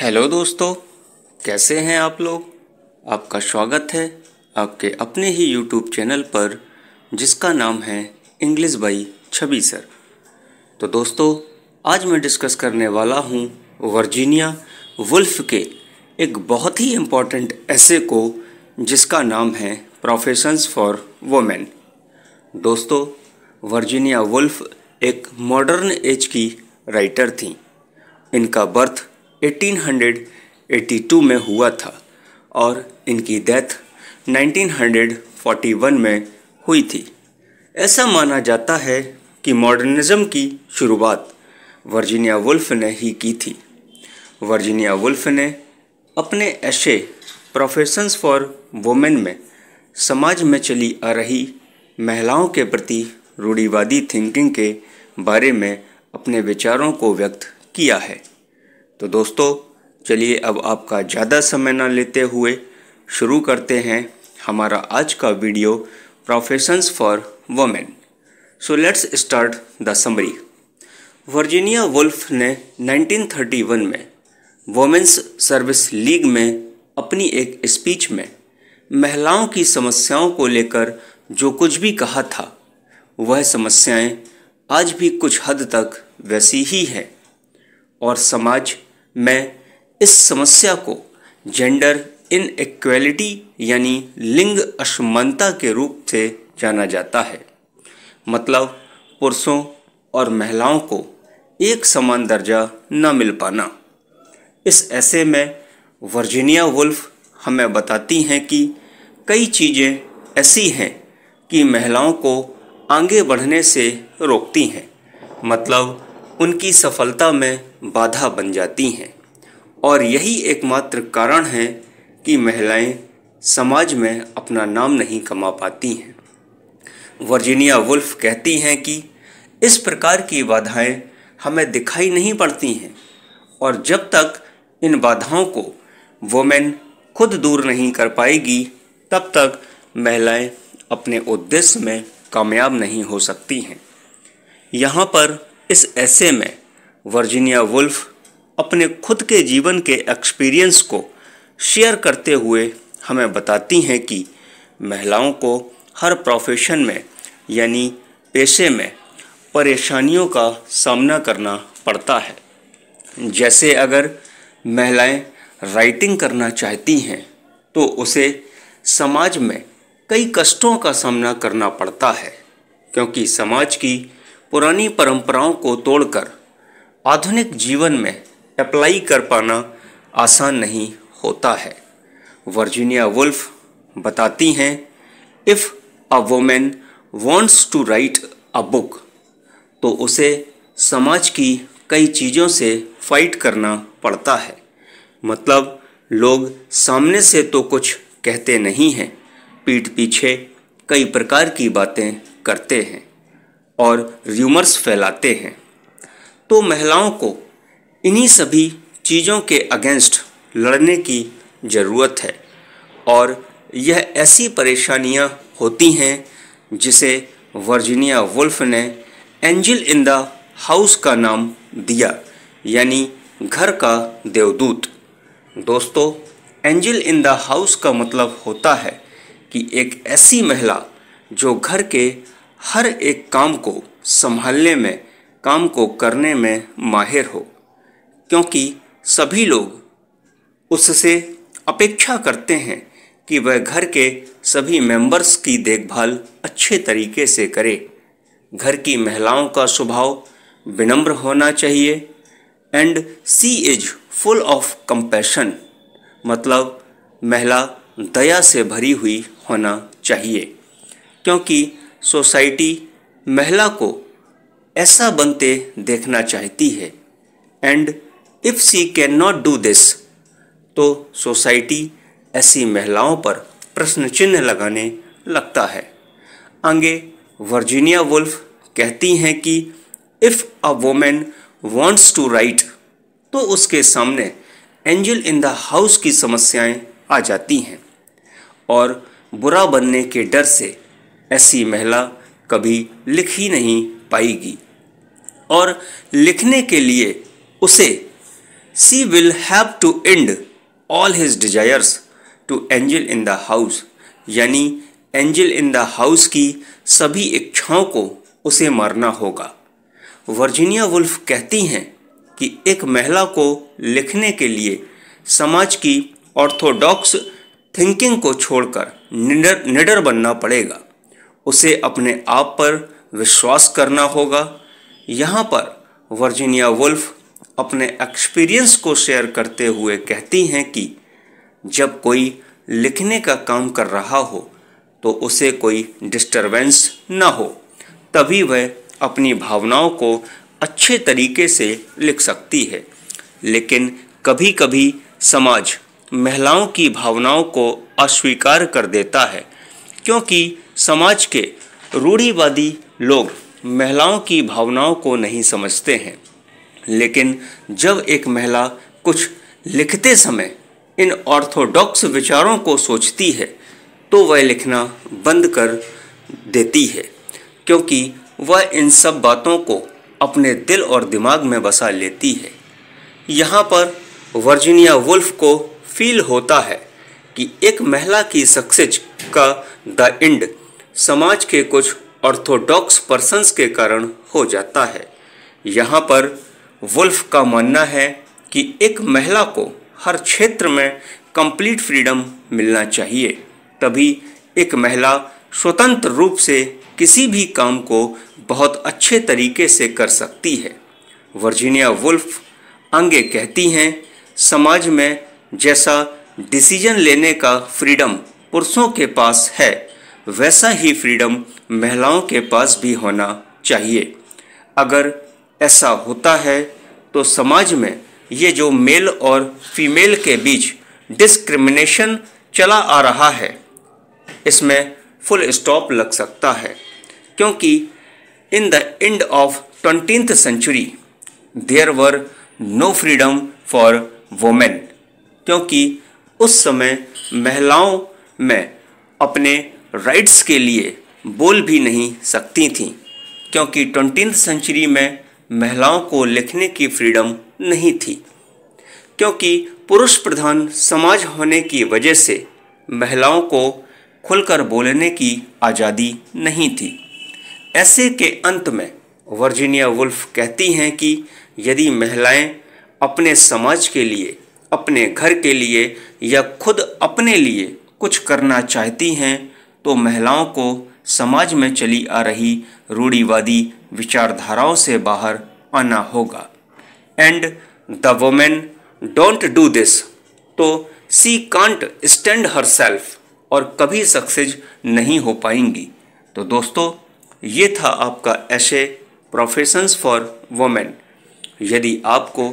hello दोस्तों कैसे हैं आप लोग आपका स्वागत है आपके अपने ही यूट्यूब चैनल पर जिसका नाम है इंग्लिश बाई छबी सर तो दोस्तों आज मैं डिस्कस करने वाला हूं वर्जीनिया वुल्फ के एक बहुत ही इम्पॉर्टेंट ऐसे को जिसका नाम है प्रोफेशंस फॉर वोमेन दोस्तों वर्जीनिया वुल्फ एक मॉडर्न एज की राइटर थी इनका बर्थ 1882 में हुआ था और इनकी डेथ 1941 में हुई थी ऐसा माना जाता है कि मॉडर्निज्म की शुरुआत वर्जीनिया वुल्फ ने ही की थी वर्जीनिया वुल्फ ने अपने ऐसे प्रोफेशंस फॉर वुमेन में समाज में चली आ रही महिलाओं के प्रति रूढ़ीवादी थिंकिंग के बारे में अपने विचारों को व्यक्त किया है तो दोस्तों चलिए अब आपका ज़्यादा समय ना लेते हुए शुरू करते हैं हमारा आज का video professions for women so let's start the summary Virginia Woolf ने 1931 में वोमेंस सर्विस लीग में अपनी एक स्पीच में महिलाओं की समस्याओं को लेकर जो कुछ भी कहा था वह समस्याएं आज भी कुछ हद तक वैसी ही हैं और समाज मैं इस समस्या को जेंडर इनएक्वलिटी यानी लिंग असमानता के रूप से जाना जाता है मतलब पुरुषों और महिलाओं को एक समान दर्जा न मिल पाना इस ऐसे में वर्जीनिया वुल्फ हमें बताती हैं कि कई चीज़ें ऐसी हैं कि महिलाओं को आगे बढ़ने से रोकती हैं मतलब उनकी सफलता में बाधा बन जाती हैं और यही एकमात्र कारण है कि महिलाएं समाज में अपना नाम नहीं कमा पाती हैं वर्जीनिया वुल्फ कहती हैं कि इस प्रकार की बाधाएं हमें दिखाई नहीं पड़ती हैं और जब तक इन बाधाओं को वोमेन खुद दूर नहीं कर पाएगी तब तक महिलाएं अपने उद्देश्य में कामयाब नहीं हो सकती हैं यहाँ पर इस ऐसे में वर्जीनिया वुल्फ अपने खुद के जीवन के एक्सपीरियंस को शेयर करते हुए हमें बताती हैं कि महिलाओं को हर प्रोफेशन में यानी पेशे में परेशानियों का सामना करना पड़ता है जैसे अगर महिलाएं राइटिंग करना चाहती हैं तो उसे समाज में कई कष्टों का सामना करना पड़ता है क्योंकि समाज की पुरानी परंपराओं को तोड़कर आधुनिक जीवन में अप्लाई कर पाना आसान नहीं होता है वर्जीनिया वुल्फ बताती हैं if a women wants to write a book तो उसे समाज की कई चीज़ों से फाइट करना पड़ता है मतलब लोग सामने से तो कुछ कहते नहीं हैं पीठ पीछे कई प्रकार की बातें करते हैं और र्यूमर्स फैलाते हैं तो महिलाओं को इन्हीं सभी चीज़ों के अगेंस्ट लड़ने की ज़रूरत है और यह ऐसी परेशानियां होती हैं जिसे वर्जीनिया वुल्फ ने एंजल इन द हाउस का नाम दिया यानी घर का देवदूत दोस्तों एंजल इन द हाउस का मतलब होता है कि एक ऐसी महिला जो घर के हर एक काम को संभालने में काम को करने में माहिर हो क्योंकि सभी लोग उससे अपेक्षा करते हैं कि वह घर के सभी मेंबर्स की देखभाल अच्छे तरीके से करे घर की महिलाओं का स्वभाव विनम्र होना चाहिए and she is full of compassion मतलब महिला दया से भरी हुई होना चाहिए क्योंकि सोसाइटी महिला को ऐसा बनते देखना चाहती है and if she can not do this तो सोसाइटी ऐसी महिलाओं पर प्रश्न चिन्ह लगाने लगता है आगे वर्जीनिया वुल्फ कहती हैं कि if a women wants to write तो उसके सामने एंजल इन द हाउस की समस्याएं आ जाती हैं और बुरा बनने के डर से ऐसी महिला कभी लिख ही नहीं पाएगी और लिखने के लिए उसे she will have to end all his desires to angel in the house यानी एंजल इन द हाउस की सभी इच्छाओं को उसे मारना होगा वर्जीनिया वुल्फ कहती हैं कि एक महिला को लिखने के लिए समाज की ऑर्थोडॉक्स थिंकिंग को छोड़कर निडर निडर बनना पड़ेगा उसे अपने आप पर विश्वास करना होगा यहाँ पर वर्जीनिया वुल्फ अपने एक्सपीरियंस को शेयर करते हुए कहती हैं कि जब कोई लिखने का काम कर रहा हो तो उसे कोई डिस्टरबेंस ना हो तभी वह अपनी भावनाओं को अच्छे तरीके से लिख सकती है लेकिन कभी कभी समाज महिलाओं की भावनाओं को अस्वीकार कर देता है क्योंकि समाज के रूढ़ीवादी लोग महिलाओं की भावनाओं को नहीं समझते हैं लेकिन जब एक महिला कुछ लिखते समय इन ऑर्थोडॉक्स विचारों को सोचती है तो वह लिखना बंद कर देती है क्योंकि वह इन सब बातों को अपने दिल और दिमाग में बसा लेती है यहाँ पर वर्जीनिया वुल्फ को फील होता है कि एक महिला की सक्सेस का द एंड समाज के कुछ ऑर्थोडॉक्स पर्सन्स के कारण हो जाता है यहाँ पर वुल्फ का मानना है कि एक महिला को हर क्षेत्र में कंप्लीट फ्रीडम मिलना चाहिए तभी एक महिला स्वतंत्र रूप से किसी भी काम को बहुत अच्छे तरीके से कर सकती है वर्जीनिया वुल्फ आगे कहती हैं समाज में जैसा डिसीजन लेने का फ्रीडम पुरुषों के पास है वैसा ही फ्रीडम महिलाओं के पास भी होना चाहिए अगर ऐसा होता है तो समाज में ये जो मेल और फीमेल के बीच डिस्क्रिमिनेशन चला आ रहा है इसमें फुल स्टॉप लग सकता है क्योंकि in the end of twenty century there were no freedom for women क्योंकि उस समय महिलाओं में अपने राइट्स के लिए बोल भी नहीं सकती थीं क्योंकि ट्वेंटी सेंचुरी में महिलाओं को लिखने की फ्रीडम नहीं थी क्योंकि पुरुष प्रधान समाज होने की वजह से महिलाओं को खुलकर बोलने की आज़ादी नहीं थी ऐसे के अंत में वर्जीनिया वुल्फ कहती हैं कि यदि महिलाएं अपने समाज के लिए अपने घर के लिए या खुद अपने लिए कुछ करना चाहती हैं तो महिलाओं को समाज में चली आ रही रूढ़ीवादी विचारधाराओं से बाहर आना होगा and the women don't do this तो she can't stand herself और कभी सक्सेस नहीं हो पाएंगी तो दोस्तों ये था आपका ऐसे प्रोफेशंस फॉर वोमेन यदि आपको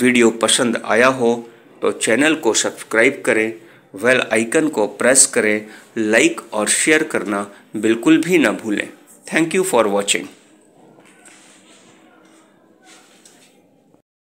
वीडियो पसंद आया हो तो चैनल को सब्सक्राइब करें वेल आइकन को प्रेस करें लाइक और शेयर करना बिल्कुल भी ना भूलें थैंक यू फॉर वॉचिंग